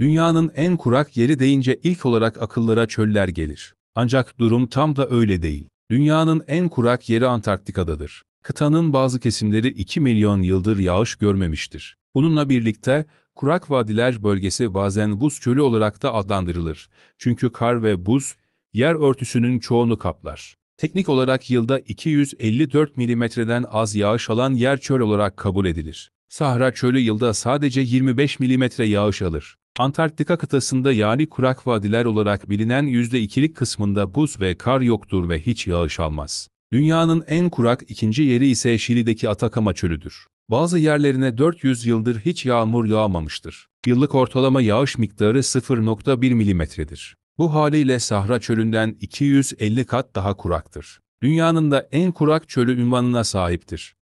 Dünyanın en kurak yeri deyince ilk olarak akıllara çöller gelir. Ancak durum tam da öyle değil. Dünyanın en kurak yeri Antarktika'dadır. Kıtanın bazı kesimleri 2 milyon yıldır yağış görmemiştir. Bununla birlikte kurak vadiler bölgesi bazen buz çölü olarak da adlandırılır. Çünkü kar ve buz yer örtüsünün çoğunu kaplar. Teknik olarak yılda 254 milimetreden az yağış alan yer çöl olarak kabul edilir. Sahra çölü yılda sadece 25 milimetre yağış alır. Antarktika kıtasında yani kurak vadiler olarak bilinen %2'lik kısmında buz ve kar yoktur ve hiç yağış almaz. Dünyanın en kurak ikinci yeri ise Şili'deki Atakama çölüdür. Bazı yerlerine 400 yıldır hiç yağmur yağmamıştır. Yıllık ortalama yağış miktarı 0.1 milimetredir. Bu haliyle Sahra çölünden 250 kat daha kuraktır. Dünyanın da en kurak çölü ünvanına sahiptir.